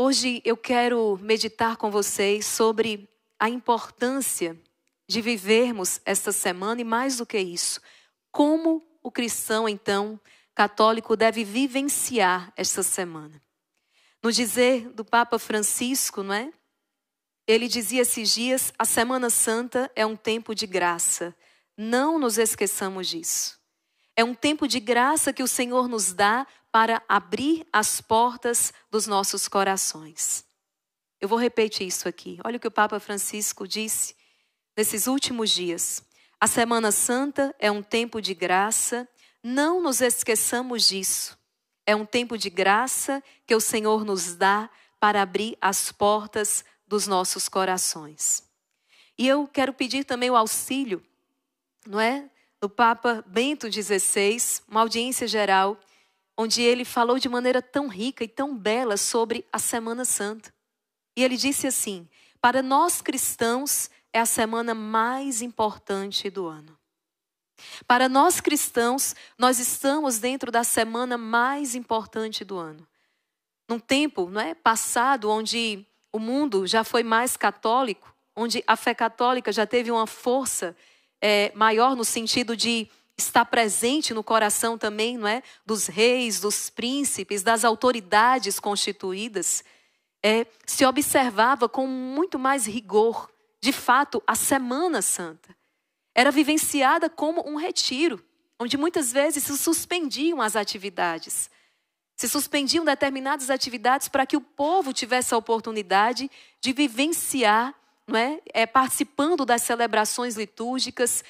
Hoje eu quero meditar com vocês sobre a importância de vivermos esta semana e mais do que isso, como o cristão então católico deve vivenciar esta semana. No dizer do Papa Francisco, não é? Ele dizia esses dias: a Semana Santa é um tempo de graça. Não nos esqueçamos disso. É um tempo de graça que o Senhor nos dá para abrir as portas dos nossos corações. Eu vou repetir isso aqui. Olha o que o Papa Francisco disse nesses últimos dias. A Semana Santa é um tempo de graça, não nos esqueçamos disso. É um tempo de graça que o Senhor nos dá para abrir as portas dos nossos corações. E eu quero pedir também o auxílio, não é? Do Papa Bento XVI, uma audiência geral onde ele falou de maneira tão rica e tão bela sobre a Semana Santa. E ele disse assim: para nós cristãos é a semana mais importante do ano. Para nós cristãos, nós estamos dentro da semana mais importante do ano. Num tempo não é, passado onde o mundo já foi mais católico, onde a fé católica já teve uma força é, maior no sentido de está presente no coração também, não é, dos reis, dos príncipes, das autoridades constituídas, é, se observava com muito mais rigor, de fato, a Semana Santa. Era vivenciada como um retiro, onde muitas vezes se suspendiam as atividades. Se suspendiam determinadas atividades para que o povo tivesse a oportunidade de vivenciar, não é, é participando das celebrações litúrgicas,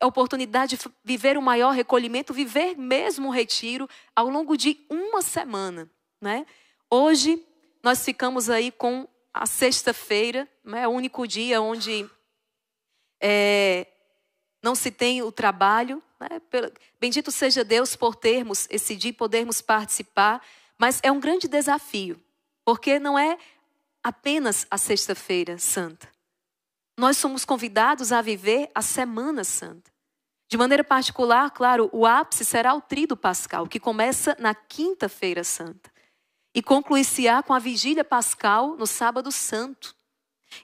a oportunidade de viver o um maior recolhimento, viver mesmo um retiro ao longo de uma semana. Né? Hoje, nós ficamos aí com a sexta-feira, né? É o único dia onde é, não se tem o trabalho. Né? Bendito seja Deus por termos esse dia e podermos participar, mas é um grande desafio, porque não é apenas a Sexta-feira Santa. Nós somos convidados a viver a Semana Santa. De maneira particular, claro, o ápice será o Trido Pascal, que começa na Quinta-feira Santa e conclui-se-á com a Vigília Pascal no Sábado Santo.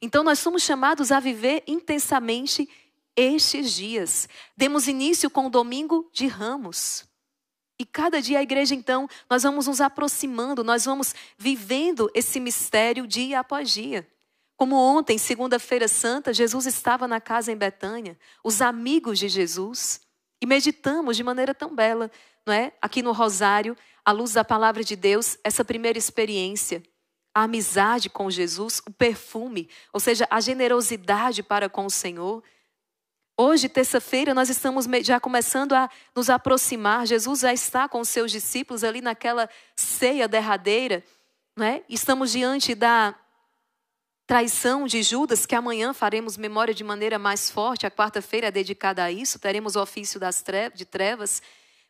Então, nós somos chamados a viver intensamente estes dias. Demos início com o Domingo de Ramos. E cada dia a igreja, então, nós vamos nos aproximando, nós vamos vivendo esse mistério dia após dia. Como ontem, segunda-feira santa, Jesus estava na casa em Betânia, os amigos de Jesus, e meditamos de maneira tão bela, não é? Aqui no Rosário, à luz da palavra de Deus, essa primeira experiência, a amizade com Jesus, o perfume, ou seja, a generosidade para com o Senhor. Hoje, terça-feira, nós estamos já começando a nos aproximar. Jesus já está com os seus discípulos ali naquela ceia derradeira, não é? Estamos diante da Traição de Judas, que amanhã faremos memória de maneira mais forte, a quarta-feira é dedicada a isso, teremos o ofício das trevas, de trevas.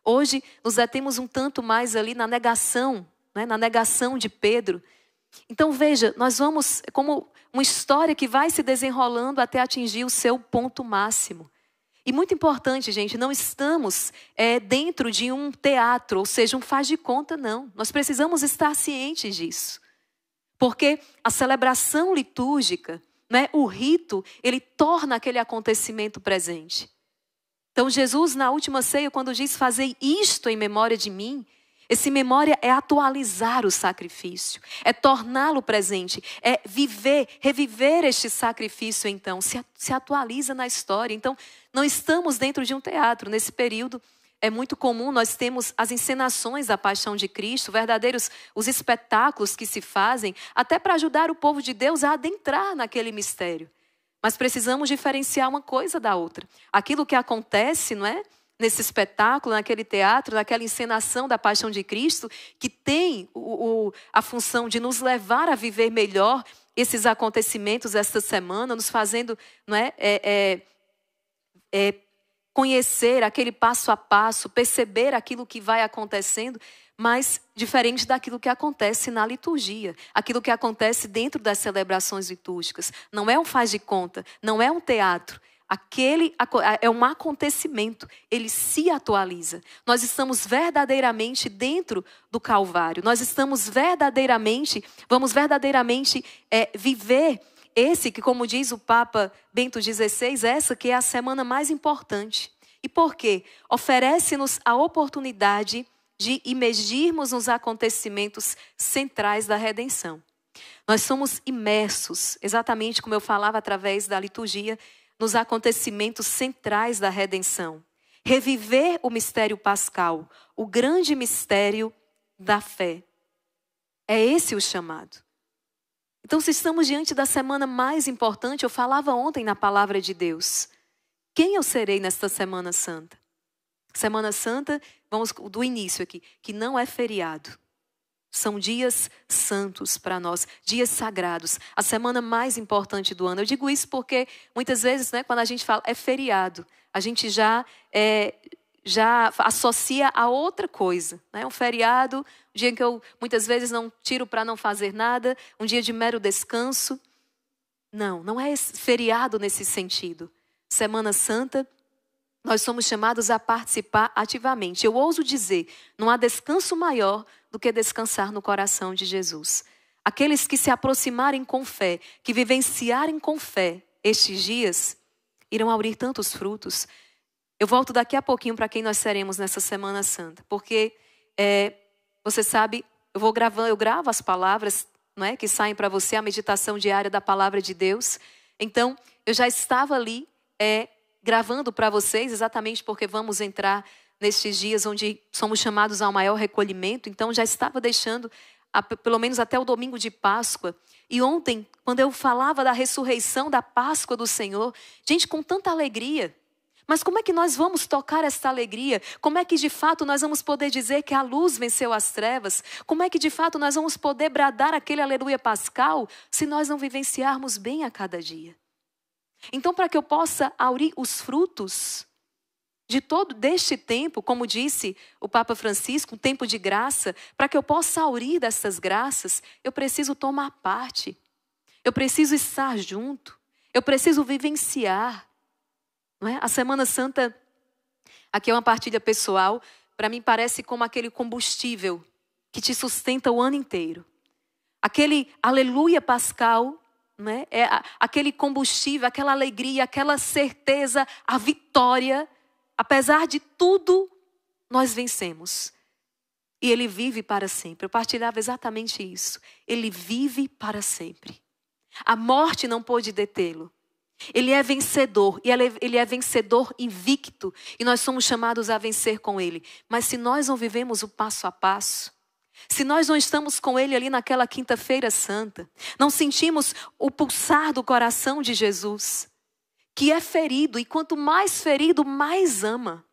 Hoje nos detemos um tanto mais ali na negação, né? na negação de Pedro. Então veja, nós vamos é como uma história que vai se desenrolando até atingir o seu ponto máximo. E muito importante, gente, não estamos é, dentro de um teatro, ou seja, um faz de conta, não. Nós precisamos estar cientes disso. Porque a celebração litúrgica, né, o rito, ele torna aquele acontecimento presente. Então, Jesus, na última ceia, quando diz: Fazei isto em memória de mim, esse memória é atualizar o sacrifício, é torná-lo presente, é viver, reviver este sacrifício, então, se, se atualiza na história. Então, não estamos dentro de um teatro. Nesse período, é muito comum nós temos as encenações da Paixão de Cristo, verdadeiros os espetáculos que se fazem, até para ajudar o povo de Deus a adentrar naquele mistério. Mas precisamos diferenciar uma coisa da outra. Aquilo que acontece, não é? Nesse espetáculo, naquele teatro, naquela encenação da Paixão de Cristo, que tem o, o, a função de nos levar a viver melhor esses acontecimentos esta semana, nos fazendo não é, é, é, é conhecer aquele passo a passo, perceber aquilo que vai acontecendo, mas diferente daquilo que acontece na liturgia, aquilo que acontece dentro das celebrações litúrgicas. Não é um faz de conta, não é um teatro. Aquele é um acontecimento, ele se atualiza. Nós estamos verdadeiramente dentro do Calvário, nós estamos verdadeiramente, vamos verdadeiramente é, viver esse que, como diz o Papa Bento XVI, essa que é a semana mais importante. E por quê? Oferece-nos a oportunidade de imergirmos nos acontecimentos centrais da redenção. Nós somos imersos, exatamente como eu falava através da liturgia, nos acontecimentos centrais da redenção. Reviver o mistério pascal, o grande mistério da fé. É esse o chamado. Então, se estamos diante da semana mais importante, eu falava ontem na palavra de Deus. Quem eu serei nesta Semana Santa? Semana Santa, vamos do início aqui, que não é feriado. São dias santos para nós, dias sagrados, a semana mais importante do ano. Eu digo isso porque muitas vezes, né, quando a gente fala é feriado, a gente já é, já associa a outra coisa. Né? Um feriado, um dia em que eu muitas vezes não tiro para não fazer nada, um dia de mero descanso. Não, não é feriado nesse sentido. Semana Santa, nós somos chamados a participar ativamente. Eu ouso dizer, não há descanso maior do que descansar no coração de Jesus. Aqueles que se aproximarem com fé, que vivenciarem com fé estes dias, irão abrir tantos frutos eu volto daqui a pouquinho para quem nós seremos nessa Semana Santa, porque é, você sabe, eu vou gravando, eu gravo as palavras não é, que saem para você, a meditação diária da palavra de Deus. Então, eu já estava ali é, gravando para vocês, exatamente porque vamos entrar nestes dias onde somos chamados ao maior recolhimento, então já estava deixando a, pelo menos até o domingo de Páscoa. E ontem, quando eu falava da ressurreição da Páscoa do Senhor, gente, com tanta alegria, mas como é que nós vamos tocar esta alegria? Como é que de fato nós vamos poder dizer que a luz venceu as trevas? Como é que de fato nós vamos poder bradar aquele aleluia pascal se nós não vivenciarmos bem a cada dia? Então, para que eu possa aurir os frutos de todo deste tempo, como disse o Papa Francisco, um tempo de graça, para que eu possa aurir dessas graças, eu preciso tomar parte. Eu preciso estar junto. Eu preciso vivenciar. É? A Semana Santa, aqui é uma partilha pessoal, para mim parece como aquele combustível que te sustenta o ano inteiro. Aquele aleluia pascal né? é, é aquele combustível, aquela alegria, aquela certeza, a vitória. Apesar de tudo, nós vencemos. E ele vive para sempre. Eu partilhava exatamente isso. Ele vive para sempre. A morte não pôde detê-lo. Ele é vencedor e é, ele é vencedor invicto e nós somos chamados a vencer com ele. Mas se nós não vivemos o passo a passo, se nós não estamos com ele ali naquela quinta-feira santa, não sentimos o pulsar do coração de Jesus, que é ferido e quanto mais ferido, mais ama.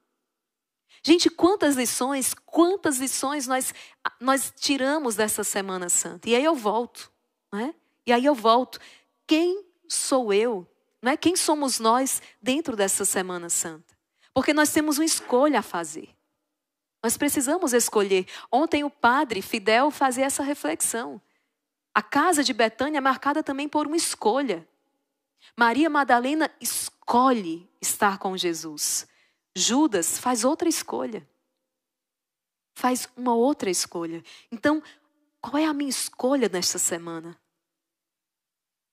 Gente, quantas lições, quantas lições nós nós tiramos dessa semana santa. E aí eu volto, né? E aí eu volto. Quem sou eu é Quem somos nós dentro dessa Semana Santa? Porque nós temos uma escolha a fazer. Nós precisamos escolher. Ontem o padre Fidel fazia essa reflexão. A casa de Betânia é marcada também por uma escolha. Maria Madalena escolhe estar com Jesus. Judas faz outra escolha. Faz uma outra escolha. Então, qual é a minha escolha nesta semana?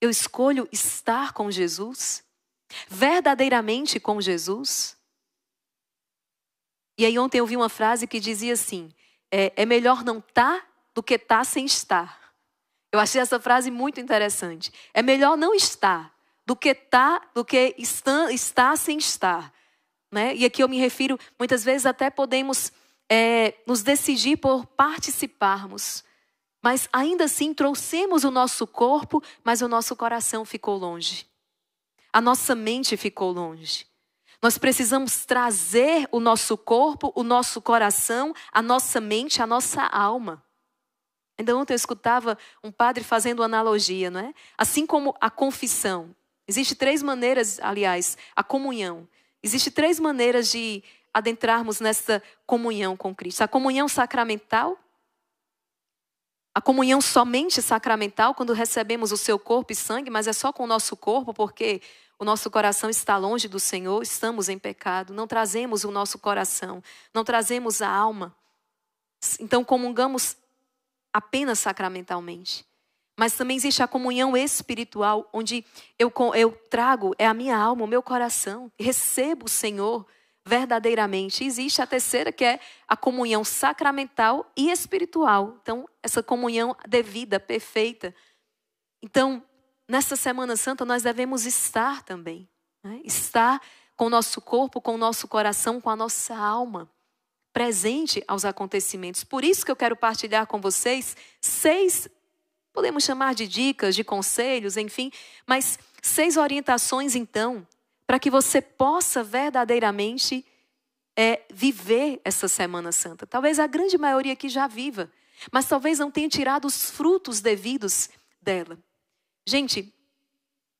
Eu escolho estar com Jesus? Verdadeiramente com Jesus? E aí ontem eu vi uma frase que dizia assim: é, é melhor não estar tá do que estar tá sem estar. Eu achei essa frase muito interessante. É melhor não estar do que tá, do que está, está sem estar. Né? E aqui eu me refiro, muitas vezes até podemos é, nos decidir por participarmos mas ainda assim trouxemos o nosso corpo, mas o nosso coração ficou longe. A nossa mente ficou longe. Nós precisamos trazer o nosso corpo, o nosso coração, a nossa mente, a nossa alma. Ainda ontem eu escutava um padre fazendo analogia, não é? Assim como a confissão. Existem três maneiras, aliás, a comunhão. Existem três maneiras de adentrarmos nessa comunhão com Cristo: a comunhão sacramental, a comunhão somente sacramental, quando recebemos o seu corpo e sangue, mas é só com o nosso corpo, porque o nosso coração está longe do Senhor, estamos em pecado, não trazemos o nosso coração, não trazemos a alma. Então comungamos apenas sacramentalmente. Mas também existe a comunhão espiritual, onde eu, eu trago, é a minha alma, o meu coração, recebo o Senhor verdadeiramente. Existe a terceira, que é a comunhão sacramental e espiritual. Então, essa comunhão devida, perfeita. Então, nessa Semana Santa, nós devemos estar também. Né? Estar com o nosso corpo, com o nosso coração, com a nossa alma, presente aos acontecimentos. Por isso que eu quero partilhar com vocês seis, podemos chamar de dicas, de conselhos, enfim, mas seis orientações, então, para que você possa verdadeiramente é, viver essa Semana Santa. Talvez a grande maioria aqui já viva, mas talvez não tenha tirado os frutos devidos dela. Gente,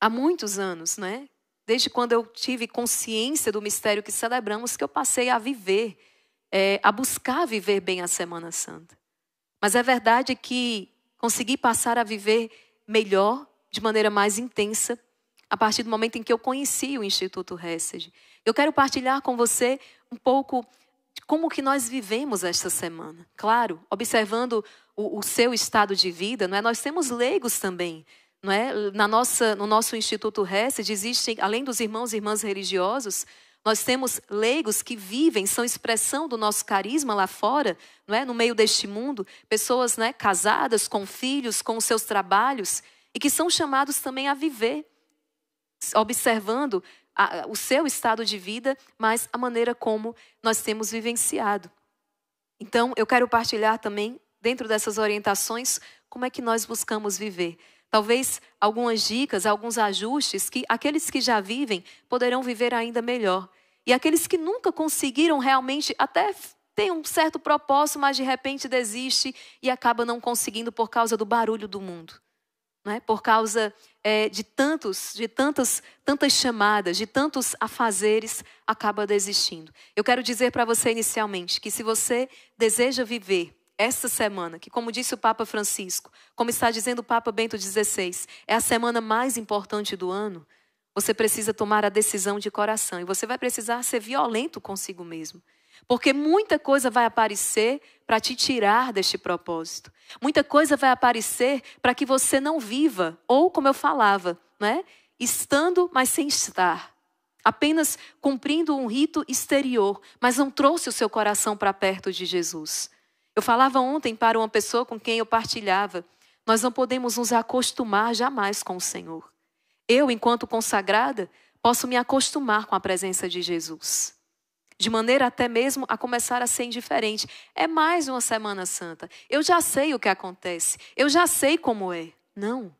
há muitos anos, né? Desde quando eu tive consciência do mistério que celebramos, que eu passei a viver, é, a buscar viver bem a Semana Santa. Mas é verdade que consegui passar a viver melhor, de maneira mais intensa, a partir do momento em que eu conheci o Instituto Hesed. Eu quero partilhar com você um pouco de como que nós vivemos esta semana. Claro, observando o, o seu estado de vida, não é? Nós temos leigos também, não é? Na nossa, no nosso Instituto Hesed existem, além dos irmãos e irmãs religiosos, nós temos leigos que vivem, são expressão do nosso carisma lá fora, não é? No meio deste mundo, pessoas, é, casadas, com filhos, com seus trabalhos e que são chamados também a viver observando a, o seu estado de vida, mas a maneira como nós temos vivenciado. Então, eu quero partilhar também, dentro dessas orientações, como é que nós buscamos viver. Talvez algumas dicas, alguns ajustes que aqueles que já vivem poderão viver ainda melhor. E aqueles que nunca conseguiram realmente, até tem um certo propósito, mas de repente desiste e acaba não conseguindo por causa do barulho do mundo né? por causa é, de tantos, de tantas, tantas chamadas, de tantos afazeres, acaba desistindo. Eu quero dizer para você inicialmente que se você deseja viver esta semana, que como disse o Papa Francisco, como está dizendo o Papa Bento XVI, é a semana mais importante do ano, você precisa tomar a decisão de coração e você vai precisar ser violento consigo mesmo. Porque muita coisa vai aparecer para te tirar deste propósito. Muita coisa vai aparecer para que você não viva, ou como eu falava, né? estando, mas sem estar. Apenas cumprindo um rito exterior, mas não trouxe o seu coração para perto de Jesus. Eu falava ontem para uma pessoa com quem eu partilhava: nós não podemos nos acostumar jamais com o Senhor. Eu, enquanto consagrada, posso me acostumar com a presença de Jesus de maneira até mesmo a começar a ser indiferente. É mais uma Semana Santa. Eu já sei o que acontece. Eu já sei como é. Não.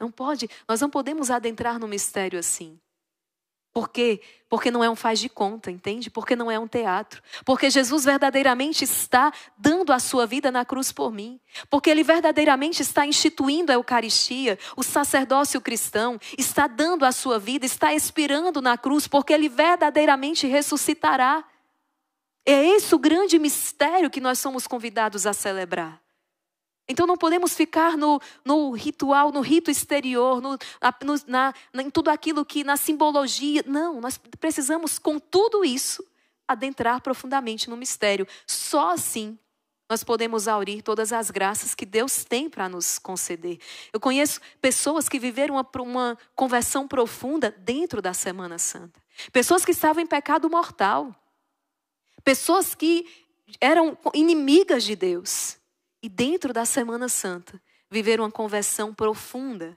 Não pode. Nós não podemos adentrar no mistério assim. Por quê? Porque não é um faz de conta, entende? Porque não é um teatro. Porque Jesus verdadeiramente está dando a sua vida na cruz por mim. Porque ele verdadeiramente está instituindo a Eucaristia, o sacerdócio cristão, está dando a sua vida, está expirando na cruz, porque ele verdadeiramente ressuscitará. É esse o grande mistério que nós somos convidados a celebrar. Então não podemos ficar no, no ritual, no rito exterior, no, no, na, em tudo aquilo que, na simbologia. Não, nós precisamos, com tudo isso, adentrar profundamente no mistério. Só assim nós podemos aurir todas as graças que Deus tem para nos conceder. Eu conheço pessoas que viveram uma, uma conversão profunda dentro da Semana Santa. Pessoas que estavam em pecado mortal. Pessoas que eram inimigas de Deus e dentro da Semana Santa viver uma conversão profunda.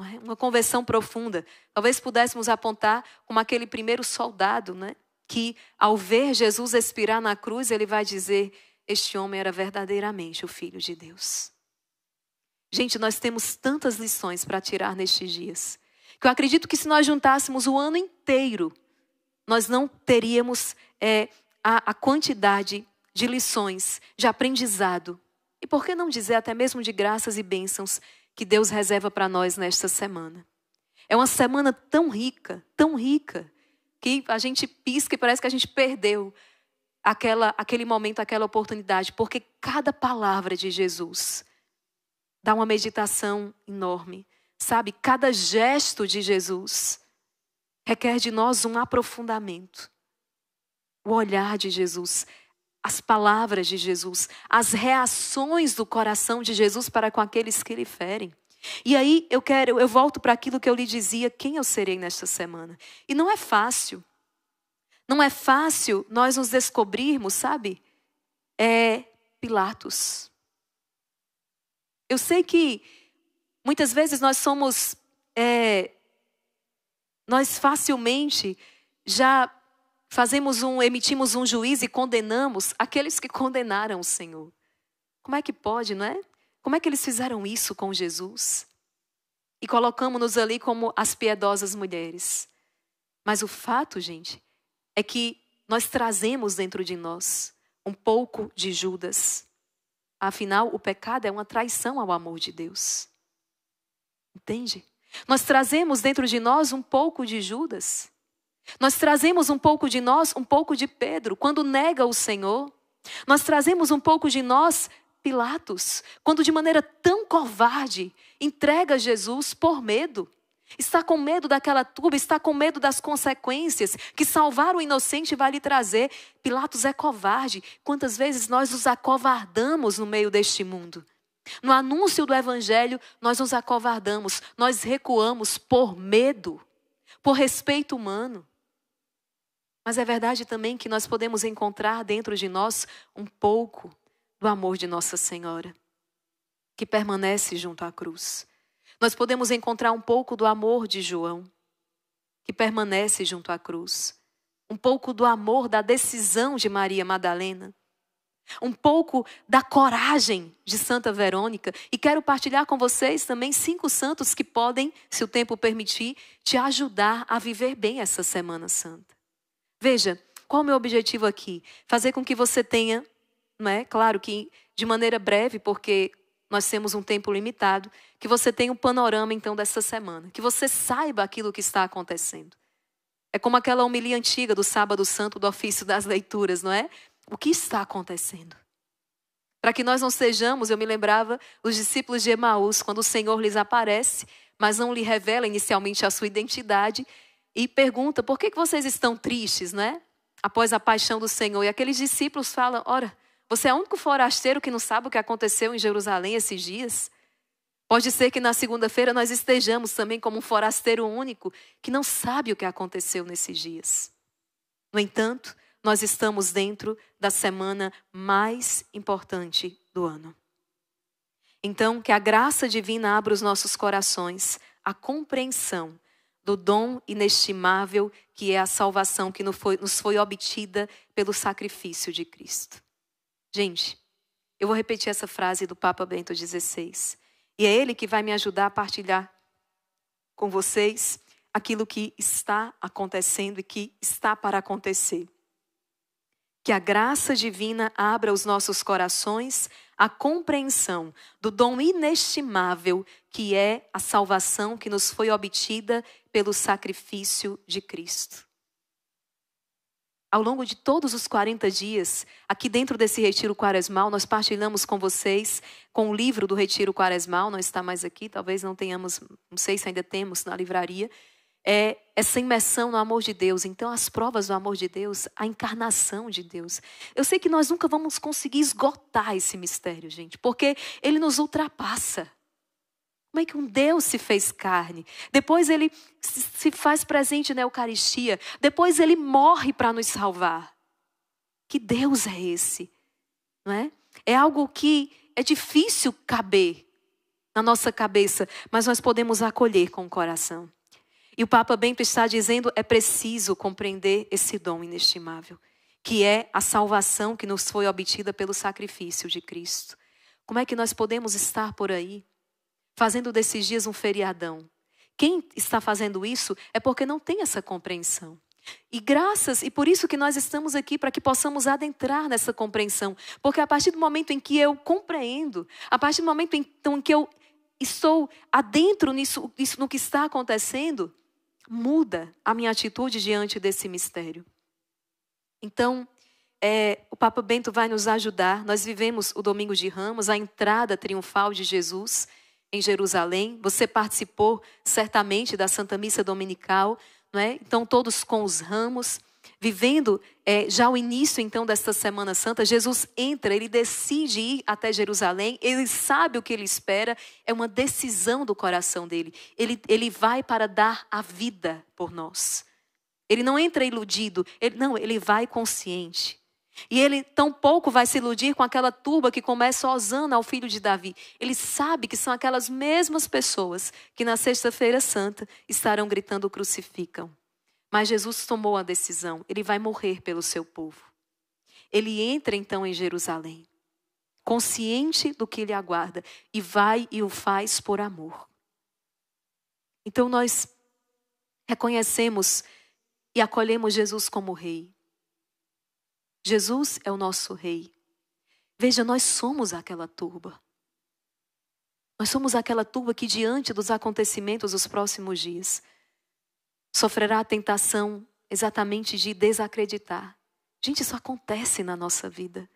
É? Uma conversão profunda. Talvez pudéssemos apontar como aquele primeiro soldado, né? que ao ver Jesus expirar na cruz, ele vai dizer: Este homem era verdadeiramente o Filho de Deus. Gente, nós temos tantas lições para tirar nestes dias, que eu acredito que se nós juntássemos o ano inteiro, nós não teríamos é, a, a quantidade de lições, de aprendizado e por que não dizer até mesmo de graças e bênçãos que Deus reserva para nós nesta semana? É uma semana tão rica, tão rica, que a gente pisca e parece que a gente perdeu aquela, aquele momento, aquela oportunidade, porque cada palavra de Jesus dá uma meditação enorme. Sabe, cada gesto de Jesus requer de nós um aprofundamento. O olhar de Jesus as palavras de Jesus, as reações do coração de Jesus para com aqueles que lhe ferem. E aí eu quero, eu volto para aquilo que eu lhe dizia, quem eu serei nesta semana. E não é fácil. Não é fácil nós nos descobrirmos, sabe? É Pilatos. Eu sei que muitas vezes nós somos, é, nós facilmente já fazemos um, emitimos um juízo e condenamos aqueles que condenaram o Senhor. Como é que pode, não é? Como é que eles fizeram isso com Jesus? E colocamos-nos ali como as piedosas mulheres. Mas o fato, gente, é que nós trazemos dentro de nós um pouco de Judas. Afinal, o pecado é uma traição ao amor de Deus. Entende? Nós trazemos dentro de nós um pouco de Judas. Nós trazemos um pouco de nós, um pouco de Pedro, quando nega o Senhor. Nós trazemos um pouco de nós, Pilatos, quando de maneira tão covarde entrega Jesus por medo. Está com medo daquela turba, está com medo das consequências que salvar o inocente vai lhe trazer. Pilatos é covarde. Quantas vezes nós nos acovardamos no meio deste mundo? No anúncio do Evangelho, nós nos acovardamos, nós recuamos por medo, por respeito humano. Mas é verdade também que nós podemos encontrar dentro de nós um pouco do amor de Nossa Senhora, que permanece junto à cruz. Nós podemos encontrar um pouco do amor de João, que permanece junto à cruz. Um pouco do amor da decisão de Maria Madalena. Um pouco da coragem de Santa Verônica. E quero partilhar com vocês também cinco santos que podem, se o tempo permitir, te ajudar a viver bem essa Semana Santa. Veja, qual o meu objetivo aqui? Fazer com que você tenha, não é? Claro que de maneira breve, porque nós temos um tempo limitado, que você tenha um panorama então dessa semana, que você saiba aquilo que está acontecendo. É como aquela homilia antiga do sábado santo do ofício das leituras, não é? O que está acontecendo? Para que nós não sejamos, eu me lembrava os discípulos de Emaús, quando o Senhor lhes aparece, mas não lhe revela inicialmente a sua identidade, e pergunta: por que, vocês estão tristes, né? Após a paixão do Senhor. E aqueles discípulos falam: ora, você é o único forasteiro que não sabe o que aconteceu em Jerusalém esses dias? Pode ser que na segunda-feira nós estejamos também como um forasteiro único que não sabe o que aconteceu nesses dias. No entanto, nós estamos dentro da semana mais importante do ano. Então, que a graça divina abra os nossos corações à compreensão do dom inestimável que é a salvação que nos foi, obtida pelo sacrifício de Cristo. Gente, eu vou repetir essa frase do Papa Bento XVI. E é ele que vai me ajudar a partilhar com vocês aquilo que está acontecendo e que está para acontecer. Que a graça divina abra os nossos corações a compreensão do dom inestimável que é a salvação que nos foi obtida pelo sacrifício de Cristo. Ao longo de todos os 40 dias, aqui dentro desse retiro quaresmal, nós partilhamos com vocês com o livro do retiro quaresmal, não está mais aqui, talvez não tenhamos, não sei se ainda temos na livraria, é essa imersão no amor de Deus. Então, as provas do amor de Deus, a encarnação de Deus. Eu sei que nós nunca vamos conseguir esgotar esse mistério, gente, porque ele nos ultrapassa. Como é que um Deus se fez carne? Depois ele se faz presente na Eucaristia. Depois ele morre para nos salvar. Que Deus é esse? Não é? É algo que é difícil caber na nossa cabeça, mas nós podemos acolher com o coração. E o Papa Bento está dizendo: é preciso compreender esse dom inestimável, que é a salvação que nos foi obtida pelo sacrifício de Cristo. Como é que nós podemos estar por aí, fazendo desses dias um feriadão? Quem está fazendo isso é porque não tem essa compreensão. E graças, e por isso que nós estamos aqui, para que possamos adentrar nessa compreensão. Porque a partir do momento em que eu compreendo, a partir do momento então, em que eu estou adentro nisso, nisso no que está acontecendo, muda a minha atitude diante desse mistério. Então, é, o Papa Bento vai nos ajudar. Nós vivemos o Domingo de Ramos, a entrada triunfal de Jesus em Jerusalém. Você participou certamente da Santa Missa Dominical, não é? Então todos com os ramos vivendo é, já o início então desta Semana Santa, Jesus entra, ele decide ir até Jerusalém, ele sabe o que ele espera, é uma decisão do coração dele. Ele, ele vai para dar a vida por nós. Ele não entra iludido, ele, não, ele vai consciente. E ele tampouco vai se iludir com aquela turba que começa osana ao filho de Davi. Ele sabe que são aquelas mesmas pessoas que na Sexta-feira Santa estarão gritando crucificam. Mas Jesus tomou a decisão, ele vai morrer pelo seu povo. Ele entra então em Jerusalém, consciente do que lhe aguarda, e vai e o faz por amor. Então nós reconhecemos e acolhemos Jesus como Rei. Jesus é o nosso Rei. Veja, nós somos aquela turba. Nós somos aquela turba que, diante dos acontecimentos dos próximos dias, sofrerá a tentação exatamente de desacreditar. Gente, isso acontece na nossa vida.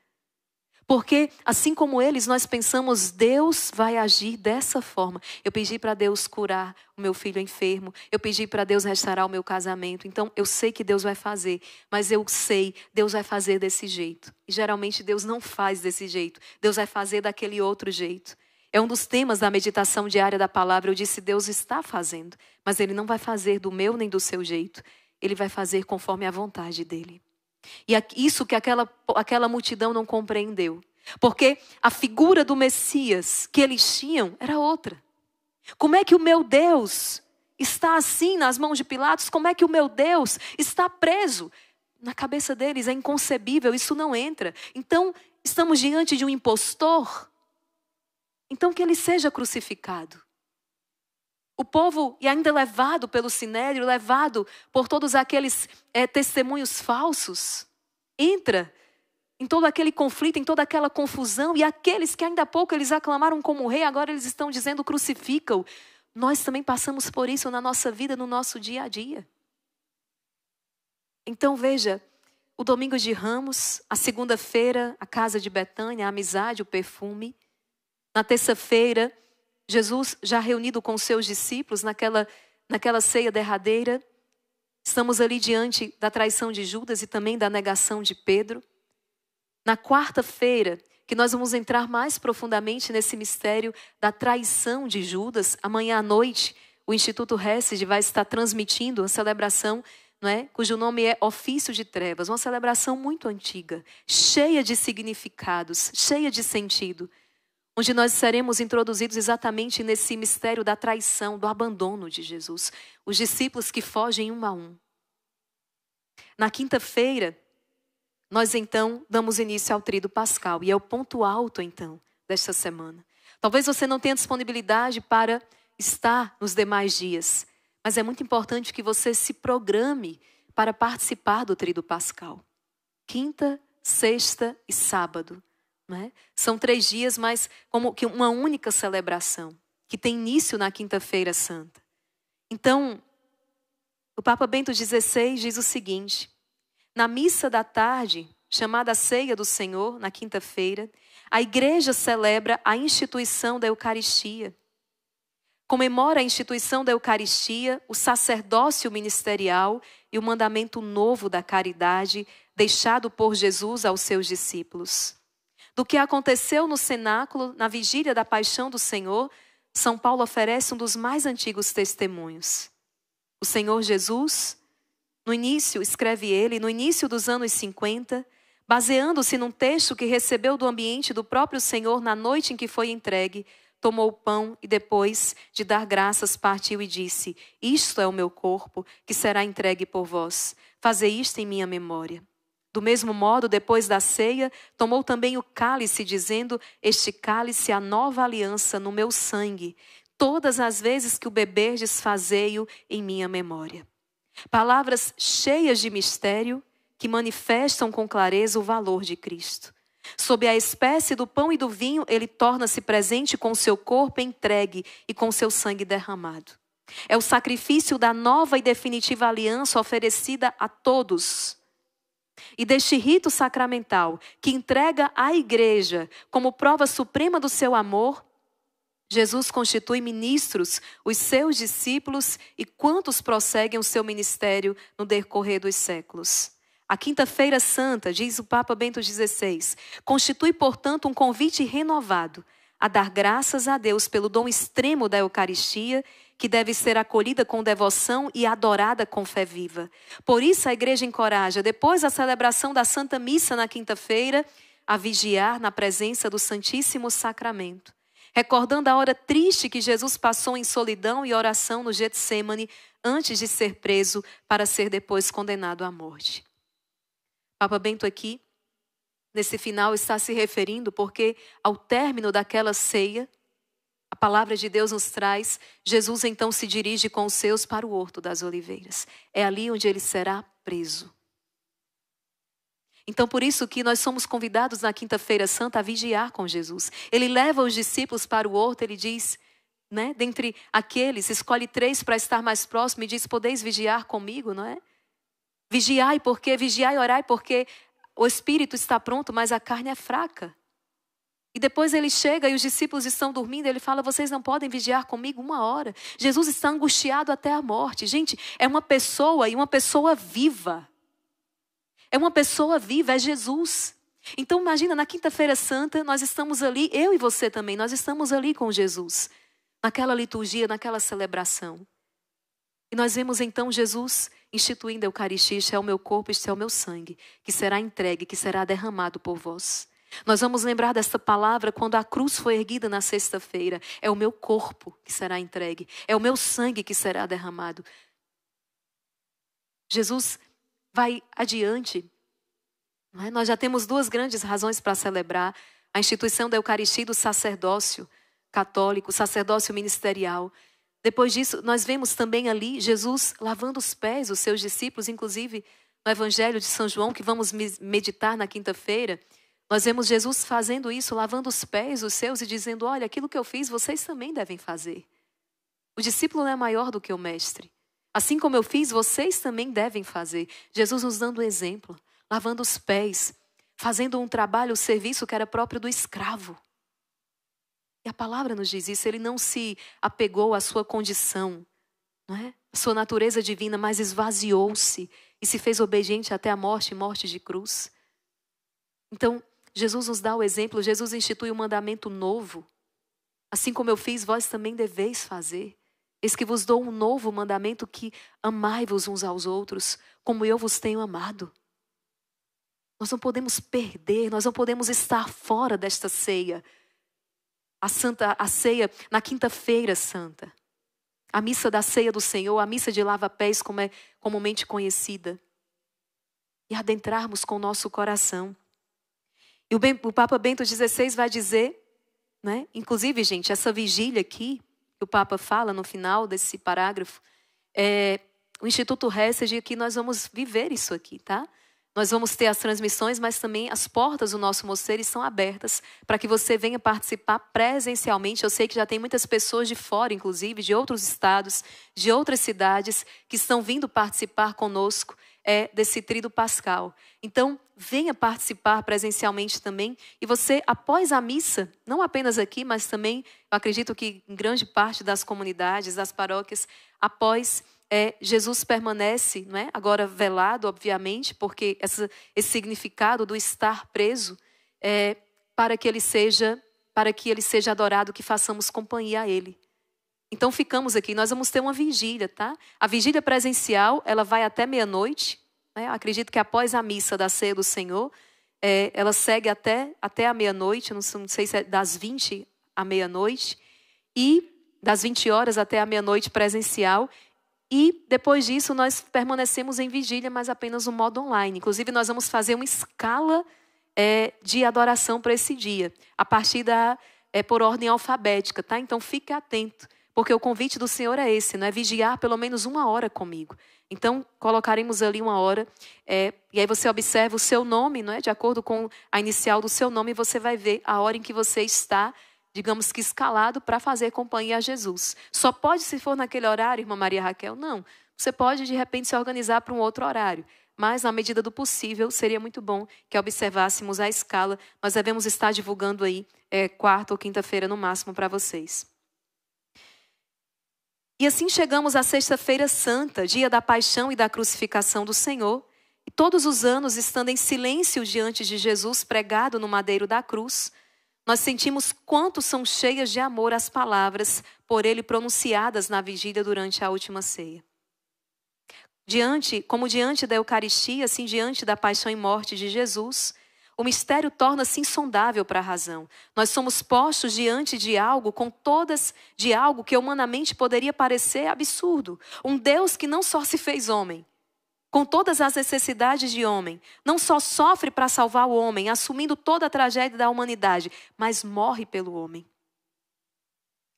Porque, assim como eles, nós pensamos, Deus vai agir dessa forma. Eu pedi para Deus curar o meu filho enfermo, eu pedi para Deus restaurar o meu casamento. Então, eu sei que Deus vai fazer, mas eu sei, Deus vai fazer desse jeito. E geralmente Deus não faz desse jeito, Deus vai fazer daquele outro jeito. É um dos temas da meditação diária da palavra. Eu disse: Deus está fazendo, mas Ele não vai fazer do meu nem do seu jeito. Ele vai fazer conforme a vontade dele. E isso que aquela, aquela multidão não compreendeu. Porque a figura do Messias que eles tinham era outra. Como é que o meu Deus está assim nas mãos de Pilatos? Como é que o meu Deus está preso? Na cabeça deles é inconcebível, isso não entra. Então, estamos diante de um impostor então que ele seja crucificado. O povo, e ainda levado pelo sinédrio, levado por todos aqueles é, testemunhos falsos, entra em todo aquele conflito, em toda aquela confusão, e aqueles que ainda há pouco eles aclamaram como rei, agora eles estão dizendo crucificam. Nós também passamos por isso na nossa vida, no nosso dia a dia. Então veja, o domingo de Ramos, a segunda-feira, a casa de Betânia, a amizade, o perfume. Na terça-feira, Jesus já reunido com seus discípulos naquela, naquela ceia derradeira, estamos ali diante da traição de Judas e também da negação de Pedro. Na quarta-feira, que nós vamos entrar mais profundamente nesse mistério da traição de Judas, amanhã à noite, o Instituto Hesed vai estar transmitindo a celebração é? cujo nome é Ofício de Trevas, uma celebração muito antiga, cheia de significados, cheia de sentido onde nós seremos introduzidos exatamente nesse mistério da traição, do abandono de Jesus. Os discípulos que fogem um a um. Na quinta-feira, nós então damos início ao trido pascal, e é o ponto alto então desta semana. Talvez você não tenha disponibilidade para estar nos demais dias, mas é muito importante que você se programe para participar do trido pascal. Quinta, sexta e sábado né? São três dias, mas como que uma única celebração, que tem início na Quinta-feira Santa. Então, o Papa Bento XVI diz o seguinte: na missa da tarde, chamada Ceia do Senhor, na quinta-feira, a Igreja celebra a instituição da Eucaristia. Comemora a instituição da Eucaristia, o sacerdócio ministerial e o mandamento novo da caridade deixado por Jesus aos seus discípulos do que aconteceu no cenáculo, na vigília da paixão do Senhor, São Paulo oferece um dos mais antigos testemunhos. O Senhor Jesus, no início, escreve ele, no início dos anos 50, baseando-se num texto que recebeu do ambiente do próprio Senhor na noite em que foi entregue, tomou o pão e depois de dar graças partiu e disse: Isto é o meu corpo que será entregue por vós. Fazei isto em minha memória. Do mesmo modo, depois da ceia, tomou também o cálice, dizendo: Este cálice é a nova aliança no meu sangue. Todas as vezes que o beberdes, fazei-o em minha memória. Palavras cheias de mistério que manifestam com clareza o valor de Cristo. Sob a espécie do pão e do vinho, ele torna-se presente com seu corpo entregue e com seu sangue derramado. É o sacrifício da nova e definitiva aliança oferecida a todos e deste rito sacramental que entrega à Igreja como prova suprema do seu amor, Jesus constitui ministros os seus discípulos e quantos prosseguem o seu ministério no decorrer dos séculos. A Quinta-feira Santa, diz o Papa Bento XVI, constitui, portanto, um convite renovado a dar graças a Deus pelo dom extremo da Eucaristia que deve ser acolhida com devoção e adorada com fé viva. Por isso a igreja encoraja, depois da celebração da Santa Missa na quinta-feira, a vigiar na presença do Santíssimo Sacramento. Recordando a hora triste que Jesus passou em solidão e oração no Getsemane antes de ser preso para ser depois condenado à morte. Papa Bento aqui nesse final está se referindo porque ao término daquela ceia a palavra de Deus nos traz, Jesus então se dirige com os seus para o Horto das Oliveiras. É ali onde ele será preso. Então, por isso que nós somos convidados na Quinta-feira Santa a vigiar com Jesus. Ele leva os discípulos para o horto, ele diz, né, dentre aqueles, escolhe três para estar mais próximo e diz: Podeis vigiar comigo, não é? Vigiai, porque, vigiai, orai, porque o espírito está pronto, mas a carne é fraca. E depois ele chega e os discípulos estão dormindo. Ele fala: Vocês não podem vigiar comigo uma hora. Jesus está angustiado até a morte. Gente, é uma pessoa e uma pessoa viva. É uma pessoa viva, é Jesus. Então, imagina, na Quinta-feira Santa, nós estamos ali, eu e você também, nós estamos ali com Jesus, naquela liturgia, naquela celebração. E nós vemos então Jesus instituindo a Eucaristia: Este é o meu corpo, este é o meu sangue, que será entregue, que será derramado por vós. Nós vamos lembrar desta palavra quando a cruz foi erguida na sexta-feira. É o meu corpo que será entregue, é o meu sangue que será derramado. Jesus vai adiante. É? Nós já temos duas grandes razões para celebrar: a instituição da Eucaristia e do sacerdócio católico, sacerdócio ministerial. Depois disso, nós vemos também ali Jesus lavando os pés os seus discípulos, inclusive no Evangelho de São João, que vamos meditar na quinta-feira. Nós vemos Jesus fazendo isso, lavando os pés os seus e dizendo: Olha, aquilo que eu fiz, vocês também devem fazer. O discípulo não é maior do que o mestre. Assim como eu fiz, vocês também devem fazer. Jesus nos dando exemplo, lavando os pés, fazendo um trabalho, o um serviço que era próprio do escravo. E a palavra nos diz isso, ele não se apegou à sua condição, não é? à sua natureza divina, mas esvaziou-se e se fez obediente até a morte e morte de cruz. Então, Jesus nos dá o exemplo, Jesus institui um mandamento novo. Assim como eu fiz, vós também deveis fazer. Eis que vos dou um novo mandamento que amai-vos uns aos outros, como eu vos tenho amado. Nós não podemos perder, nós não podemos estar fora desta ceia. A santa a ceia na quinta-feira santa. A missa da ceia do Senhor, a missa de lava-pés, como é comumente conhecida. E adentrarmos com o nosso coração e o, ben, o Papa Bento XVI vai dizer, né? inclusive, gente, essa vigília aqui, que o Papa fala no final desse parágrafo, é, o Instituto Hesed aqui, nós vamos viver isso aqui, tá? Nós vamos ter as transmissões, mas também as portas do nosso mosteiro estão abertas para que você venha participar presencialmente. Eu sei que já tem muitas pessoas de fora, inclusive, de outros estados, de outras cidades, que estão vindo participar conosco é desse trido pascal. Então, venha participar presencialmente também. E você, após a missa, não apenas aqui, mas também, eu acredito que em grande parte das comunidades, das paróquias, após é, Jesus permanece, não é? agora velado, obviamente, porque essa, esse significado do estar preso, é, para que ele seja para que ele seja adorado, que façamos companhia a ele. Então ficamos aqui, nós vamos ter uma vigília, tá? A vigília presencial, ela vai até meia-noite. Né? Acredito que após a missa da ceia do Senhor, é, ela segue até, até a meia-noite, não, não, sei se é das 20 à meia-noite. E das 20 horas até a meia-noite presencial. E depois disso, nós permanecemos em vigília, mas apenas no modo online. Inclusive, nós vamos fazer uma escala é, de adoração para esse dia, a partir da. É, por ordem alfabética, tá? Então, fique atento. Porque o convite do Senhor é esse, não é vigiar pelo menos uma hora comigo. Então, colocaremos ali uma hora, é, e aí você observa o seu nome, não é? de acordo com a inicial do seu nome, você vai ver a hora em que você está, digamos que escalado, para fazer companhia a Jesus. Só pode se for naquele horário, irmã Maria Raquel? Não. Você pode, de repente, se organizar para um outro horário. Mas, na medida do possível, seria muito bom que observássemos a escala. Nós devemos estar divulgando aí é, quarta ou quinta-feira, no máximo, para vocês. E assim chegamos à Sexta-feira Santa, dia da paixão e da crucificação do Senhor. E todos os anos, estando em silêncio diante de Jesus pregado no madeiro da cruz, nós sentimos quanto são cheias de amor as palavras por ele pronunciadas na vigília durante a última ceia. Diante, como diante da Eucaristia, assim diante da paixão e morte de Jesus, o mistério torna-se insondável para a razão. Nós somos postos diante de algo com todas de algo que humanamente poderia parecer absurdo. Um Deus que não só se fez homem, com todas as necessidades de homem, não só sofre para salvar o homem, assumindo toda a tragédia da humanidade, mas morre pelo homem.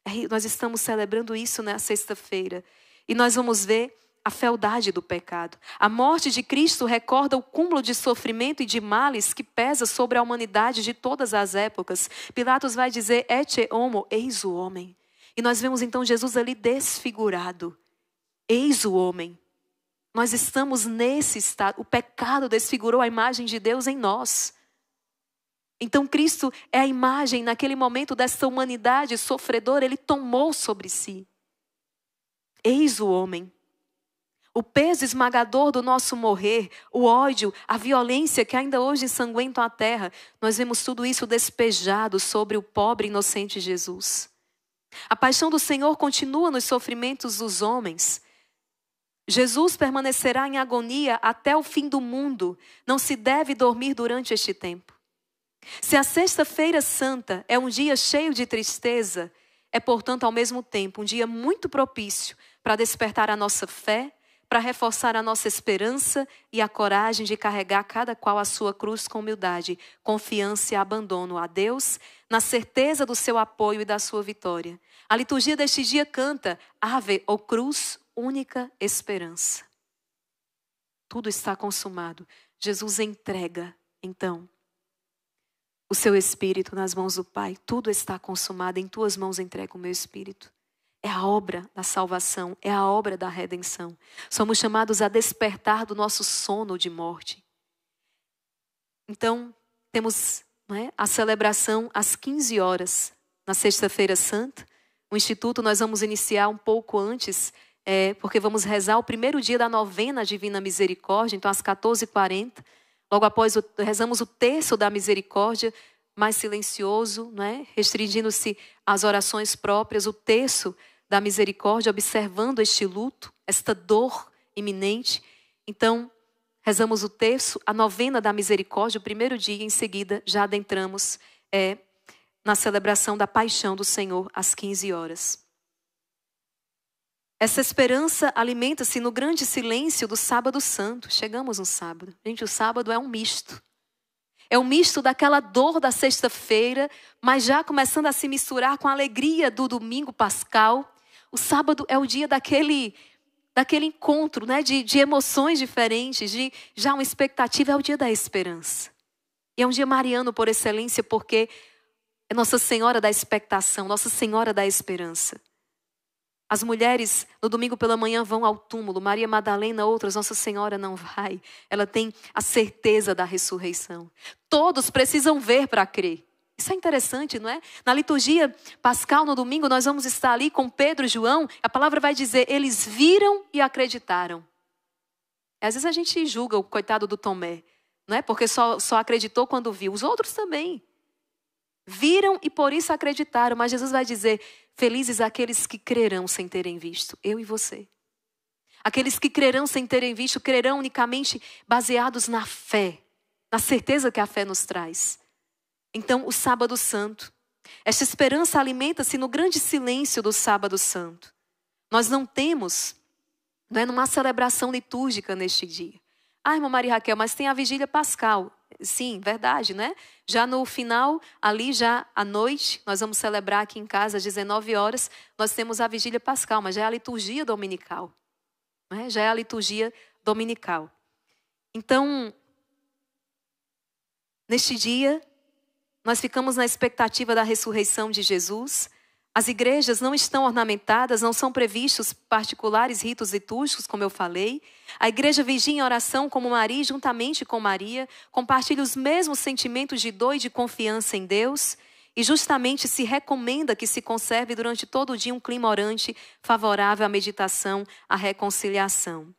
É, nós estamos celebrando isso na sexta-feira. E nós vamos ver a fealdade do pecado. A morte de Cristo recorda o cúmulo de sofrimento e de males que pesa sobre a humanidade de todas as épocas. Pilatos vai dizer: Ecce homo, eis o homem. E nós vemos então Jesus ali desfigurado. Eis o homem. Nós estamos nesse estado. O pecado desfigurou a imagem de Deus em nós. Então Cristo é a imagem naquele momento dessa humanidade sofredora, ele tomou sobre si. Eis o homem o peso esmagador do nosso morrer, o ódio, a violência que ainda hoje ensanguentam a terra, nós vemos tudo isso despejado sobre o pobre inocente Jesus. A paixão do Senhor continua nos sofrimentos dos homens. Jesus permanecerá em agonia até o fim do mundo, não se deve dormir durante este tempo. Se a Sexta-feira Santa é um dia cheio de tristeza, é, portanto, ao mesmo tempo, um dia muito propício para despertar a nossa fé para reforçar a nossa esperança e a coragem de carregar cada qual a sua cruz com humildade, confiança e abandono a Deus, na certeza do seu apoio e da sua vitória. A liturgia deste dia canta: Ave ou cruz, única esperança. Tudo está consumado. Jesus entrega, então, o seu espírito nas mãos do Pai. Tudo está consumado. Em tuas mãos entrego o meu espírito. É a obra da salvação, é a obra da redenção. Somos chamados a despertar do nosso sono de morte. Então, temos é, a celebração às 15 horas, na Sexta-feira Santa. O Instituto nós vamos iniciar um pouco antes, é, porque vamos rezar o primeiro dia da novena Divina Misericórdia, então às 14h40. Logo após, o, rezamos o terço da misericórdia, mais silencioso, é, restringindo-se às orações próprias, o terço da misericórdia, observando este luto, esta dor iminente. Então, rezamos o terço, a novena da misericórdia, o primeiro dia, em seguida já adentramos é, na celebração da paixão do Senhor às 15 horas. Essa esperança alimenta-se no grande silêncio do sábado santo. Chegamos no sábado. Gente, o sábado é um misto. É um misto daquela dor da sexta-feira, mas já começando a se misturar com a alegria do domingo pascal o sábado é o dia daquele daquele encontro, né, de, de emoções diferentes, de já uma expectativa, é o dia da esperança. E é um dia mariano por excelência, porque é Nossa Senhora da expectação, Nossa Senhora da esperança. As mulheres no domingo pela manhã vão ao túmulo, Maria Madalena, outras, Nossa Senhora não vai. Ela tem a certeza da ressurreição. Todos precisam ver para crer. Isso é interessante, não é? Na liturgia pascal, no domingo, nós vamos estar ali com Pedro e João. A palavra vai dizer: eles viram e acreditaram. Às vezes a gente julga o coitado do Tomé, não é? Porque só, só acreditou quando viu. Os outros também. Viram e por isso acreditaram. Mas Jesus vai dizer: felizes aqueles que crerão sem terem visto, eu e você. Aqueles que crerão sem terem visto, crerão unicamente baseados na fé, na certeza que a fé nos traz. Então, o Sábado Santo. Esta esperança alimenta-se no grande silêncio do Sábado Santo. Nós não temos, não é numa celebração litúrgica neste dia. Ah, irmã Maria Raquel, mas tem a vigília pascal. Sim, verdade, né? Já no final, ali já à noite, nós vamos celebrar aqui em casa às 19 horas, nós temos a vigília pascal, mas já é a liturgia dominical. Né? Já é a liturgia dominical. Então, neste dia, nós ficamos na expectativa da ressurreição de Jesus. As igrejas não estão ornamentadas, não são previstos particulares ritos litúrgicos, como eu falei. A igreja vigia em oração como Maria, juntamente com Maria, compartilha os mesmos sentimentos de dor e de confiança em Deus. E justamente se recomenda que se conserve durante todo o dia um clima orante favorável à meditação, à reconciliação.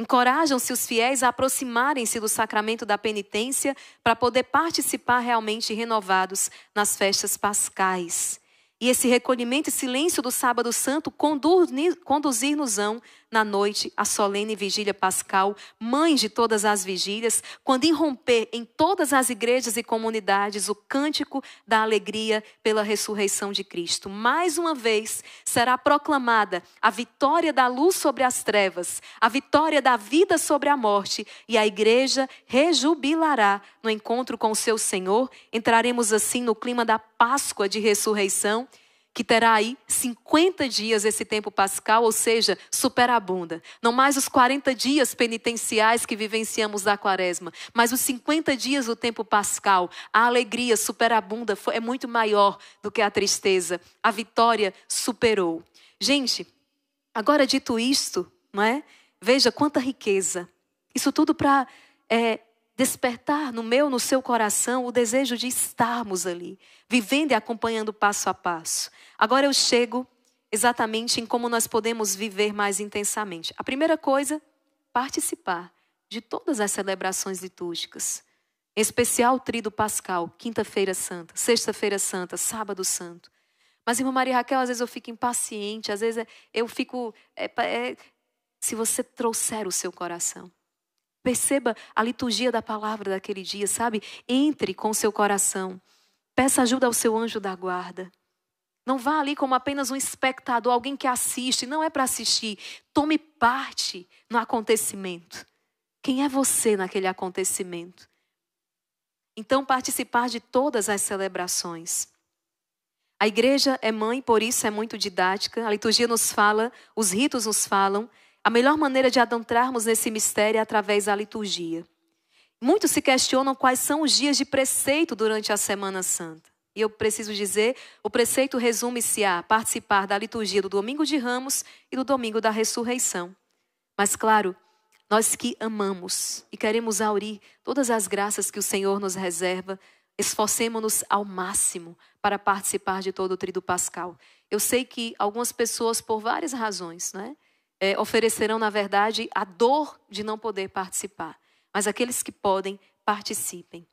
Encorajam-se os fiéis a aproximarem-se do sacramento da penitência para poder participar realmente renovados nas festas pascais. E esse recolhimento e silêncio do sábado santo conduzir-nos-ão na noite a solene vigília pascal, mãe de todas as vigílias, quando irromper em todas as igrejas e comunidades o cântico da alegria pela ressurreição de Cristo. Mais uma vez será proclamada a vitória da luz sobre as trevas, a vitória da vida sobre a morte, e a igreja rejubilará no encontro com o seu Senhor. Entraremos assim no clima da Páscoa de ressurreição que terá aí 50 dias esse tempo pascal, ou seja, superabunda. Não mais os 40 dias penitenciais que vivenciamos da quaresma, mas os 50 dias do tempo pascal. A alegria superabunda é muito maior do que a tristeza. A vitória superou. Gente, agora dito isto, não é? Veja quanta riqueza. Isso tudo para é, despertar no meu, no seu coração, o desejo de estarmos ali, vivendo e acompanhando passo a passo. Agora eu chego exatamente em como nós podemos viver mais intensamente. A primeira coisa, participar de todas as celebrações litúrgicas, em especial o Tríduo Pascal, Quinta-feira Santa, Sexta-feira Santa, Sábado Santo. Mas, irmã Maria Raquel, às vezes eu fico impaciente, às vezes eu fico. É, é, se você trouxer o seu coração, perceba a liturgia da palavra daquele dia, sabe? Entre com o seu coração. Peça ajuda ao seu anjo da guarda. Não vá ali como apenas um espectador, alguém que assiste. Não é para assistir. Tome parte no acontecimento. Quem é você naquele acontecimento? Então, participar de todas as celebrações. A igreja é mãe, por isso é muito didática. A liturgia nos fala, os ritos nos falam. A melhor maneira de adentrarmos nesse mistério é através da liturgia. Muitos se questionam quais são os dias de preceito durante a Semana Santa. E eu preciso dizer, o preceito resume-se a participar da liturgia do Domingo de Ramos e do Domingo da Ressurreição. Mas claro, nós que amamos e queremos aurir todas as graças que o Senhor nos reserva, esforcemos-nos ao máximo para participar de todo o trido pascal. Eu sei que algumas pessoas, por várias razões, né, é, oferecerão, na verdade, a dor de não poder participar. Mas aqueles que podem, participem.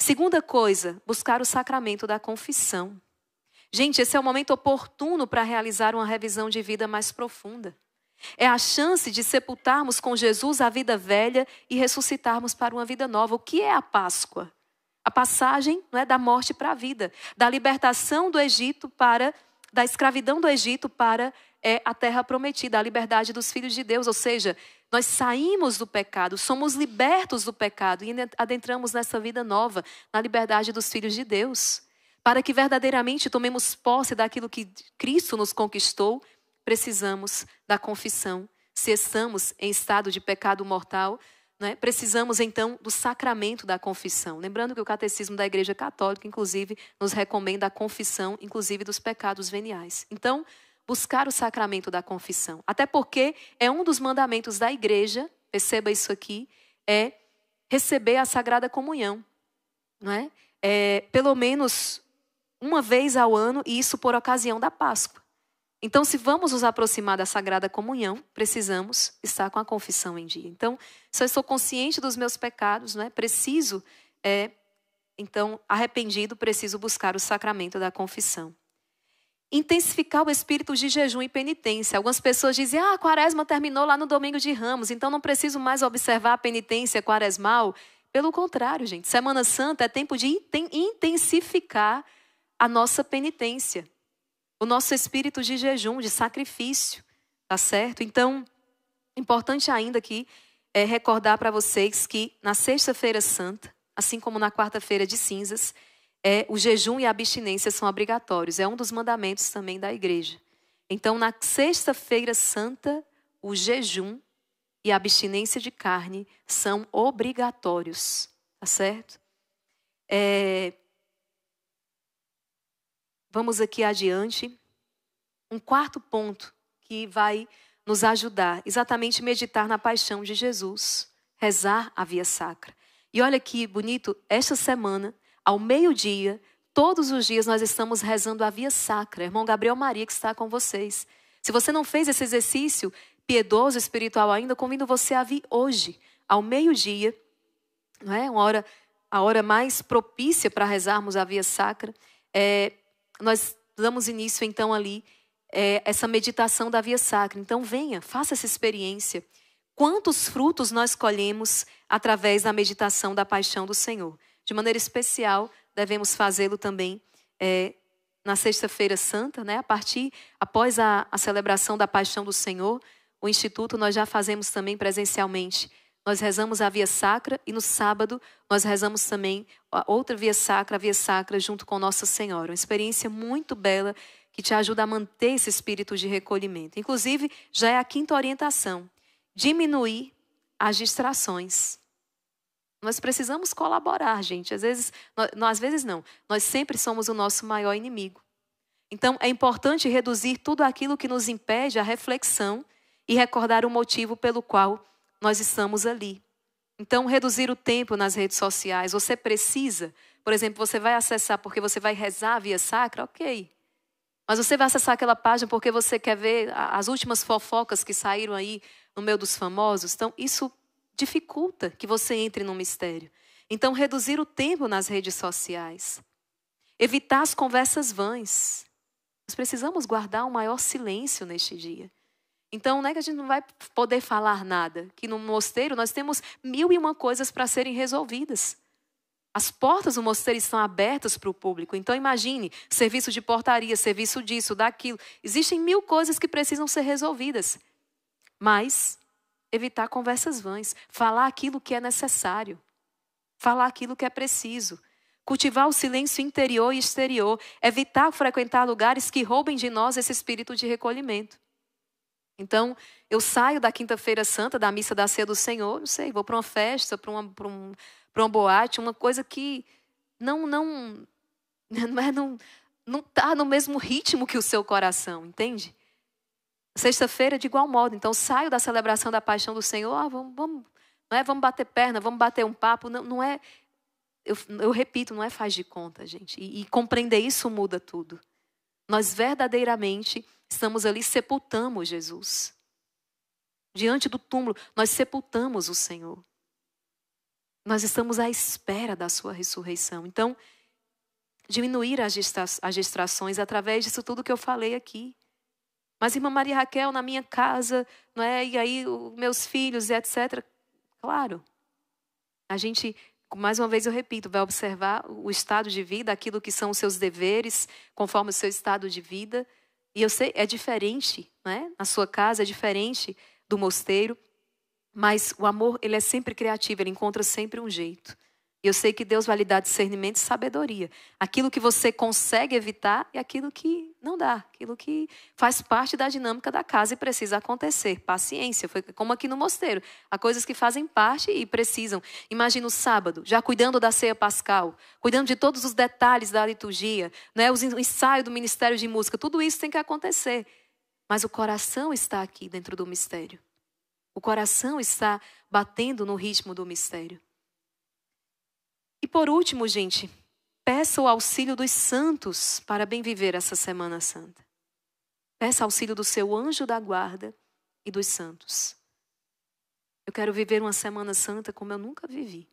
Segunda coisa, buscar o sacramento da confissão. Gente, esse é o momento oportuno para realizar uma revisão de vida mais profunda. É a chance de sepultarmos com Jesus a vida velha e ressuscitarmos para uma vida nova. O que é a Páscoa? A passagem não é da morte para a vida, da libertação do Egito para da escravidão do Egito para é, a terra prometida, a liberdade dos filhos de Deus, ou seja, nós saímos do pecado, somos libertos do pecado e adentramos nessa vida nova, na liberdade dos filhos de Deus. Para que verdadeiramente tomemos posse daquilo que Cristo nos conquistou, precisamos da confissão. Se estamos em estado de pecado mortal, né? precisamos então do sacramento da confissão. Lembrando que o catecismo da Igreja Católica, inclusive, nos recomenda a confissão, inclusive dos pecados veniais. Então, buscar o sacramento da confissão. Até porque é um dos mandamentos da igreja, perceba isso aqui, é receber a Sagrada Comunhão. Não é? é pelo menos uma vez ao ano, e isso por ocasião da Páscoa. Então, se vamos nos aproximar da Sagrada Comunhão, precisamos estar com a confissão em dia. Então, se eu estou consciente dos meus pecados, não é? preciso, é, então, arrependido, preciso buscar o sacramento da confissão intensificar o espírito de jejum e penitência. Algumas pessoas dizem: "Ah, a quaresma terminou lá no domingo de Ramos, então não preciso mais observar a penitência quaresmal". Pelo contrário, gente, Semana Santa é tempo de intensificar a nossa penitência, o nosso espírito de jejum, de sacrifício, tá certo? Então, importante ainda aqui é recordar para vocês que na Sexta-feira Santa, assim como na Quarta-feira de Cinzas, é o jejum e a abstinência são obrigatórios. É um dos mandamentos também da igreja. Então, na sexta-feira santa, o jejum e a abstinência de carne são obrigatórios, tá certo? É... Vamos aqui adiante. Um quarto ponto que vai nos ajudar, exatamente meditar na paixão de Jesus, rezar a via sacra. E olha que bonito, esta semana ao meio-dia, todos os dias nós estamos rezando a via sacra. Irmão Gabriel Maria que está com vocês. Se você não fez esse exercício piedoso espiritual ainda, convido você a vir hoje, ao meio-dia, não é? Uma hora, a hora mais propícia para rezarmos a via sacra. É, nós damos início então ali é, essa meditação da via sacra. Então venha, faça essa experiência. Quantos frutos nós colhemos através da meditação da paixão do Senhor? de maneira especial, devemos fazê-lo também é, na Sexta-feira Santa, né? a partir, após a, a celebração da Paixão do Senhor, o Instituto nós já fazemos também presencialmente. Nós rezamos a Via Sacra e no sábado nós rezamos também a outra Via Sacra, a Via Sacra junto com Nossa Senhora. Uma experiência muito bela que te ajuda a manter esse espírito de recolhimento. Inclusive, já é a quinta orientação: diminuir as distrações. Nós precisamos colaborar, gente. Às vezes, nós, às vezes não. Nós sempre somos o nosso maior inimigo. Então, é importante reduzir tudo aquilo que nos impede a reflexão e recordar o motivo pelo qual nós estamos ali. Então, reduzir o tempo nas redes sociais. Você precisa, por exemplo, você vai acessar porque você vai rezar via sacra, ok. Mas você vai acessar aquela página porque você quer ver as últimas fofocas que saíram aí no meio dos famosos. Então, isso dificulta que você entre no mistério. Então, reduzir o tempo nas redes sociais, evitar as conversas vãs. Nós precisamos guardar um maior silêncio neste dia. Então, não é que a gente não vai poder falar nada, que no mosteiro nós temos mil e uma coisas para serem resolvidas. As portas do mosteiro estão abertas para o público. Então, imagine: serviço de portaria, serviço disso, daquilo. Existem mil coisas que precisam ser resolvidas. Mas evitar conversas vãs, falar aquilo que é necessário, falar aquilo que é preciso, cultivar o silêncio interior e exterior, evitar frequentar lugares que roubem de nós esse espírito de recolhimento. Então, eu saio da quinta-feira santa, da missa da ceia do Senhor, não sei, vou para uma festa, para uma, para um, uma boate, uma coisa que não não não é não não tá no mesmo ritmo que o seu coração, entende? Sexta-feira, é de igual modo. Então, saio da celebração da paixão do Senhor, ah, vamos, vamos, não é vamos bater perna, vamos bater um papo. Não, não é. Eu, eu, repito, não é faz de conta, gente. E, e compreender isso muda tudo. Nós verdadeiramente estamos ali, sepultamos Jesus. Diante do túmulo, nós sepultamos o Senhor. Nós estamos à espera da sua ressurreição. Então, diminuir as, distrações através disso tudo que eu falei aqui. Mas irmã Maria Raquel na minha casa, não é? E aí meus filhos e etc. Claro. A gente, mais uma vez eu repito, vai observar o estado de vida, aquilo que são os seus deveres, conforme o seu estado de vida. E eu sei, é diferente, não é? Na sua casa é diferente do mosteiro, mas o amor, ele é sempre criativo, ele encontra sempre um jeito. Eu sei que Deus vai lhe dar discernimento e sabedoria. Aquilo que você consegue evitar e é aquilo que não dá, aquilo que faz parte da dinâmica da casa e precisa acontecer. Paciência, foi como aqui no mosteiro. Há coisas que fazem parte e precisam. Imagina o sábado, já cuidando da ceia pascal, cuidando de todos os detalhes da liturgia, né, os ensaios do Ministério de Música, tudo isso tem que acontecer. Mas o coração está aqui dentro do mistério. O coração está batendo no ritmo do mistério. E por último, gente, peça o auxílio dos santos para bem viver essa Semana Santa. Peça auxílio do seu anjo da guarda e dos santos. Eu quero viver uma Semana Santa como eu nunca vivi.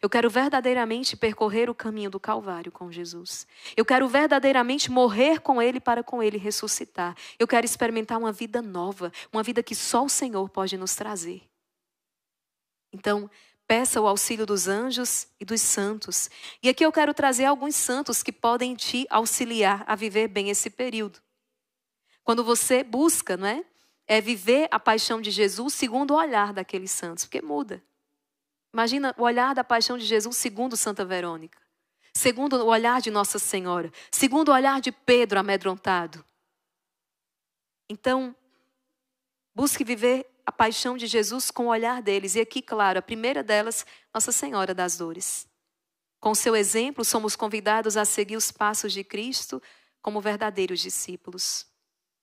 Eu quero verdadeiramente percorrer o caminho do Calvário com Jesus. Eu quero verdadeiramente morrer com Ele para com Ele ressuscitar. Eu quero experimentar uma vida nova, uma vida que só o Senhor pode nos trazer. Então, Peça o auxílio dos anjos e dos santos. E aqui eu quero trazer alguns santos que podem te auxiliar a viver bem esse período. Quando você busca, não é? É viver a paixão de Jesus segundo o olhar daqueles santos, porque muda. Imagina o olhar da paixão de Jesus segundo Santa Verônica, segundo o olhar de Nossa Senhora, segundo o olhar de Pedro amedrontado. Então, busque viver a paixão de Jesus com o olhar deles. E aqui, claro, a primeira delas, Nossa Senhora das Dores. Com seu exemplo, somos convidados a seguir os passos de Cristo como verdadeiros discípulos,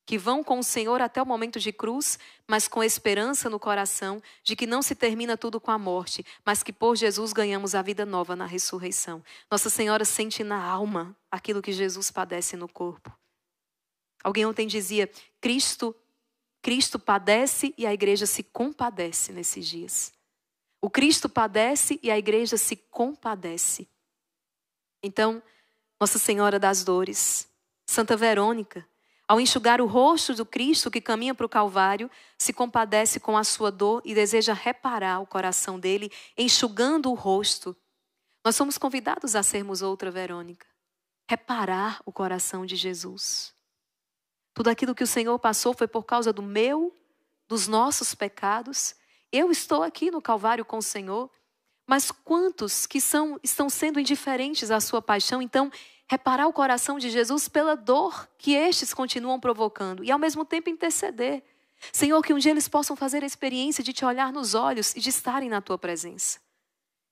que vão com o Senhor até o momento de cruz, mas com esperança no coração de que não se termina tudo com a morte, mas que por Jesus ganhamos a vida nova na ressurreição. Nossa Senhora sente na alma aquilo que Jesus padece no corpo. Alguém ontem dizia: Cristo Cristo padece e a igreja se compadece nesses dias. O Cristo padece e a igreja se compadece. Então, Nossa Senhora das Dores, Santa Verônica, ao enxugar o rosto do Cristo que caminha para o Calvário, se compadece com a sua dor e deseja reparar o coração dele, enxugando o rosto. Nós somos convidados a sermos outra Verônica, reparar o coração de Jesus. Tudo aquilo que o Senhor passou foi por causa do meu, dos nossos pecados. Eu estou aqui no Calvário com o Senhor, mas quantos que são, estão sendo indiferentes à sua paixão, então reparar o coração de Jesus pela dor que estes continuam provocando e ao mesmo tempo interceder. Senhor, que um dia eles possam fazer a experiência de te olhar nos olhos e de estarem na tua presença.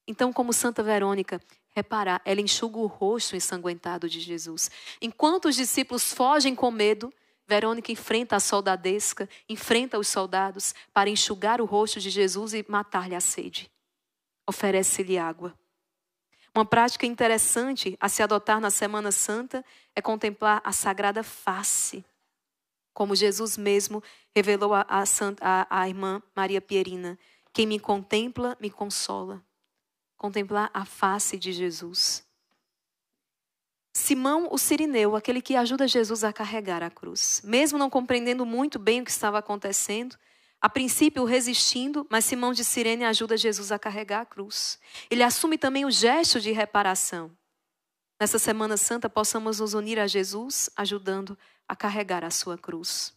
Então, como Santa Verônica, reparar, ela enxuga o rosto ensanguentado de Jesus. Enquanto os discípulos fogem com medo, Verônica enfrenta a soldadesca, enfrenta os soldados para enxugar o rosto de Jesus e matar-lhe a sede. Oferece-lhe água. Uma prática interessante a se adotar na Semana Santa é contemplar a sagrada face, como Jesus mesmo revelou à a, a, a, irmã Maria Pierina: Quem me contempla, me consola. Contemplar a face de Jesus. Simão o Sirineu, aquele que ajuda Jesus a carregar a cruz. Mesmo não compreendendo muito bem o que estava acontecendo, a princípio resistindo, mas Simão de Sirene ajuda Jesus a carregar a cruz. Ele assume também o gesto de reparação. Nessa Semana Santa, possamos nos unir a Jesus, ajudando a carregar a sua cruz.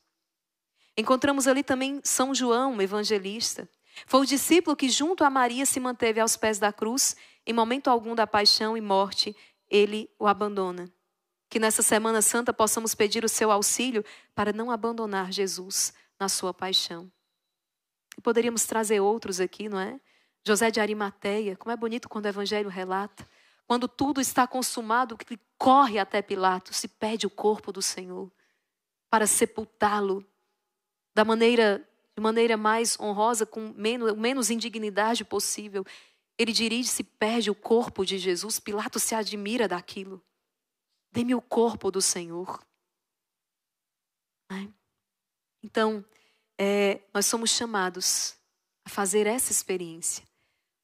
Encontramos ali também São João, evangelista. Foi o discípulo que, junto a Maria, se manteve aos pés da cruz em momento algum da paixão e morte ele o abandona. Que nessa Semana Santa possamos pedir o seu auxílio para não abandonar Jesus na sua paixão. E poderíamos trazer outros aqui, não é? José de Arimateia, como é bonito quando o Evangelho relata. Quando tudo está consumado, ele corre até Pilatos e pede o corpo do Senhor para sepultá-lo da maneira, de maneira mais honrosa, com menos, menos indignidade possível. Ele dirige-se, perde o corpo de Jesus. Pilatos se admira daquilo. Dê-me o corpo do Senhor. É? Então, é, nós somos chamados a fazer essa experiência.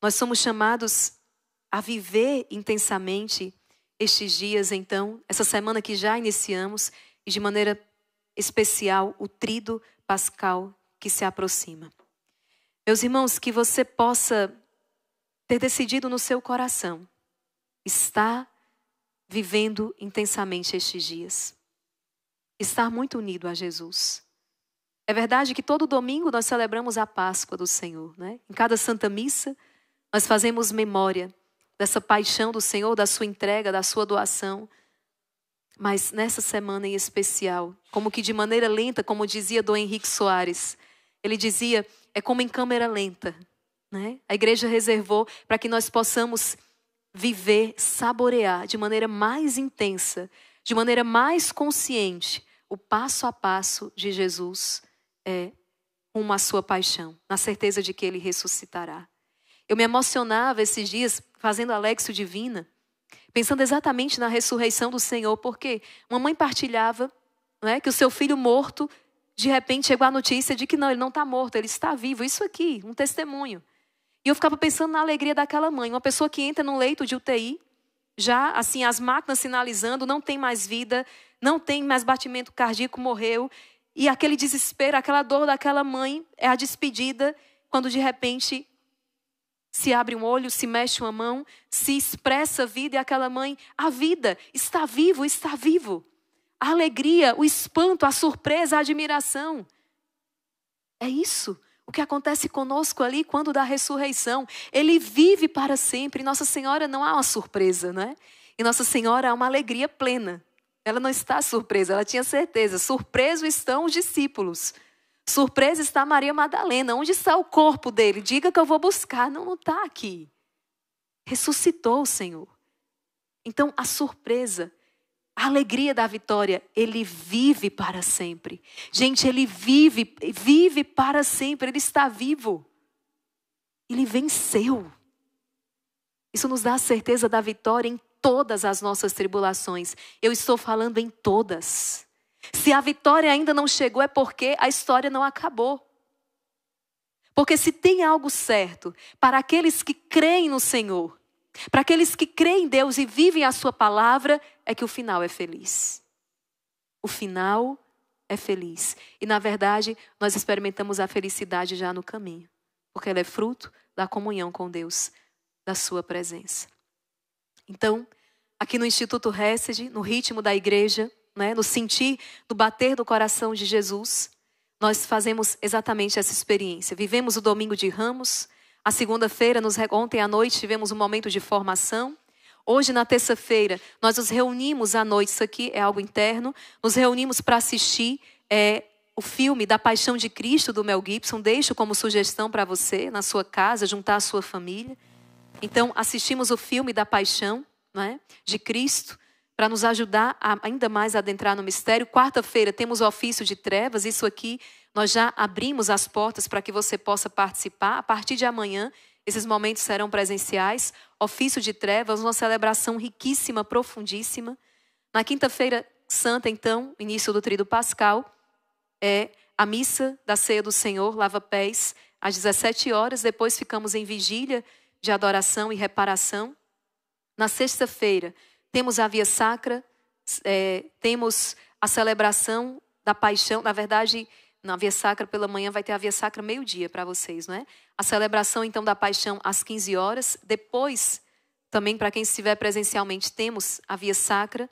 Nós somos chamados a viver intensamente estes dias, então, essa semana que já iniciamos, e de maneira especial o trido pascal que se aproxima. Meus irmãos, que você possa ter decidido no seu coração estar vivendo intensamente estes dias. Estar muito unido a Jesus. É verdade que todo domingo nós celebramos a Páscoa do Senhor, né? Em cada Santa Missa, nós fazemos memória dessa paixão do Senhor, da sua entrega, da sua doação. Mas nessa semana em especial, como que de maneira lenta, como dizia Dom Henrique Soares, ele dizia, é como em câmera lenta, né? A igreja reservou para que nós possamos viver, saborear de maneira mais intensa, de maneira mais consciente, o passo a passo de Jesus é, rumo à sua paixão, na certeza de que ele ressuscitará. Eu me emocionava esses dias fazendo a Divina, pensando exatamente na ressurreição do Senhor, porque uma mãe partilhava é, que o seu filho morto, de repente chegou a notícia de que não, ele não está morto, ele está vivo. Isso aqui, um testemunho. E eu ficava pensando na alegria daquela mãe, uma pessoa que entra num leito de UTI, já assim as máquinas sinalizando, não tem mais vida, não tem mais batimento cardíaco, morreu, e aquele desespero, aquela dor daquela mãe é a despedida quando de repente se abre um olho, se mexe uma mão, se expressa a vida e aquela mãe, a vida está vivo, está vivo. A alegria, o espanto, a surpresa, a admiração. É isso o que acontece conosco ali quando da ressurreição. Ele vive para sempre. Nossa Senhora não há uma surpresa, não é? E Nossa Senhora há uma alegria plena. Ela não está surpresa, ela tinha certeza. Surpreso estão os discípulos. Surpresa está Maria Madalena. Onde está o corpo dele? Diga que eu vou buscar. Não, não está aqui. Ressuscitou o Senhor. Então, a surpresa a alegria da vitória, ele vive para sempre. Gente, ele vive, vive para sempre, ele está vivo. Ele venceu. Isso nos dá a certeza da vitória em todas as nossas tribulações. Eu estou falando em todas. Se a vitória ainda não chegou, é porque a história não acabou. Porque se tem algo certo para aqueles que creem no Senhor, para aqueles que creem em Deus e vivem a Sua palavra, é que o final é feliz. O final é feliz. E, na verdade, nós experimentamos a felicidade já no caminho, porque ela é fruto da comunhão com Deus, da Sua presença. Então, aqui no Instituto Hesed, no ritmo da igreja, né, no sentir do bater do coração de Jesus, nós fazemos exatamente essa experiência. Vivemos o domingo de ramos a segunda-feira, nos, ontem à noite, tivemos um momento de formação. Hoje, na terça-feira, nós nos reunimos à noite, isso aqui é algo interno, nos reunimos para assistir é, o filme Da Paixão de Cristo, do Mel Gibson. Deixo como sugestão para você, na sua casa, juntar a sua família. Então, assistimos o filme da Paixão né, de Cristo para nos ajudar a, ainda mais a adentrar no mistério. Quarta-feira temos o ofício de trevas, isso aqui nós já abrimos as portas para que você possa participar. A partir de amanhã, esses momentos serão presenciais. Ofício de trevas, uma celebração riquíssima, profundíssima. Na quinta-feira santa, então, início do trido pascal, é a missa da ceia do Senhor, lava pés, às 17 horas. Depois ficamos em vigília de adoração e reparação. Na sexta-feira, temos a via sacra, é, temos a celebração da paixão, na verdade, na via sacra pela manhã vai ter a via sacra meio-dia para vocês, não é? A celebração então da paixão às 15 horas, depois também para quem estiver presencialmente temos a via sacra,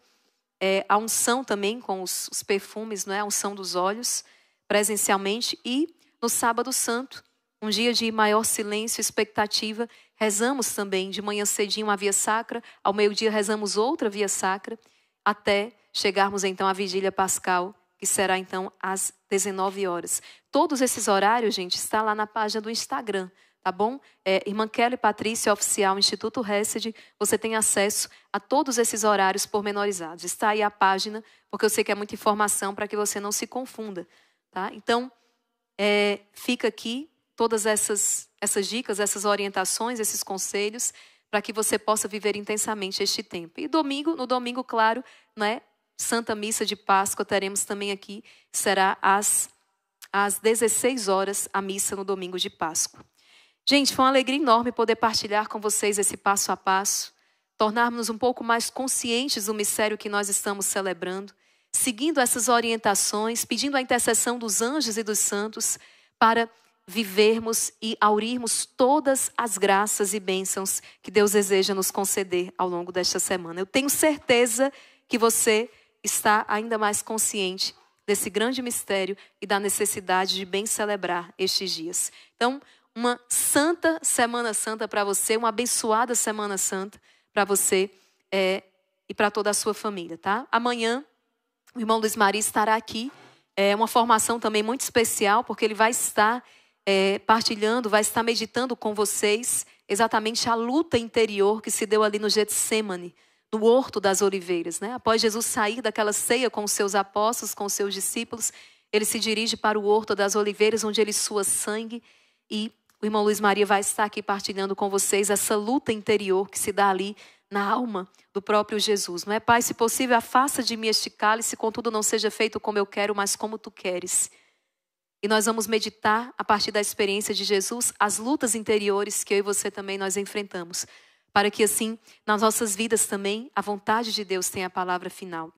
é, a unção também com os, os, perfumes, não é? A unção dos olhos presencialmente e no sábado santo, um dia de maior silêncio, expectativa rezamos também de manhã cedinho uma via sacra, ao meio-dia rezamos outra via sacra, até chegarmos então à vigília pascal, que será então às 19 horas. Todos esses horários, gente, está lá na página do Instagram, tá bom? É, Irmã Kelly Patrícia, oficial Instituto Récede, você tem acesso a todos esses horários pormenorizados. Está aí a página, porque eu sei que é muita informação para que você não se confunda, tá? Então, é, fica aqui todas essas essas dicas, essas orientações, esses conselhos, para que você possa viver intensamente este tempo. E domingo, no domingo, claro, né, Santa Missa de Páscoa teremos também aqui, será às, às 16 horas a missa no domingo de Páscoa. Gente, foi uma alegria enorme poder partilhar com vocês esse passo a passo, tornarmos um pouco mais conscientes do mistério que nós estamos celebrando, seguindo essas orientações, pedindo a intercessão dos anjos e dos santos para vivermos e aurirmos todas as graças e bênçãos que Deus deseja nos conceder ao longo desta semana. Eu tenho certeza que você está ainda mais consciente desse grande mistério e da necessidade de bem celebrar estes dias. Então, uma santa Semana Santa para você, uma abençoada Semana Santa para você é, e para toda a sua família, tá? Amanhã, o irmão Luiz Maria estará aqui. É uma formação também muito especial, porque ele vai estar é, partilhando, vai estar meditando com vocês exatamente a luta interior que se deu ali no Getsemane, no Horto das Oliveiras. Né? Após Jesus sair daquela ceia com os seus apóstolos, com os seus discípulos, ele se dirige para o Horto das Oliveiras, onde ele sua sangue e o irmão Luiz Maria vai estar aqui partilhando com vocês essa luta interior que se dá ali na alma do próprio Jesus. Não é, Pai, se possível, afasta de mim este cálice, contudo não seja feito como eu quero, mas como tu queres. E nós vamos meditar a partir da experiência de Jesus as lutas interiores que eu e você também nós enfrentamos, para que assim nas nossas vidas também a vontade de Deus tenha a palavra final.